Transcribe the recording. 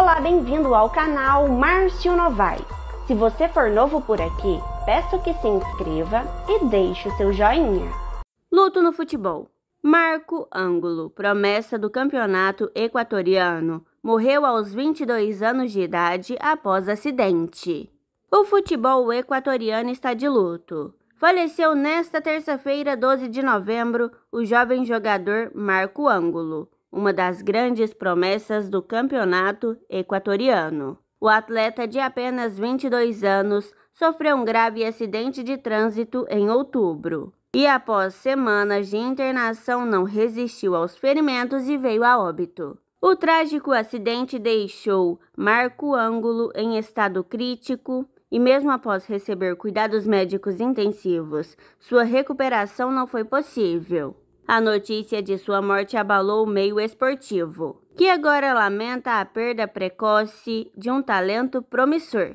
Olá, bem-vindo ao canal Márcio Novaes. Se você for novo por aqui, peço que se inscreva e deixe o seu joinha. Luto no futebol. Marco Ângulo, promessa do campeonato equatoriano, morreu aos 22 anos de idade após acidente. O futebol equatoriano está de luto. Faleceu nesta terça-feira, 12 de novembro, o jovem jogador Marco Ângulo uma das grandes promessas do campeonato equatoriano. O atleta de apenas 22 anos sofreu um grave acidente de trânsito em outubro e, após semanas de internação, não resistiu aos ferimentos e veio a óbito. O trágico acidente deixou Marco Ângulo em estado crítico e, mesmo após receber cuidados médicos intensivos, sua recuperação não foi possível. A notícia de sua morte abalou o meio esportivo, que agora lamenta a perda precoce de um talento promissor.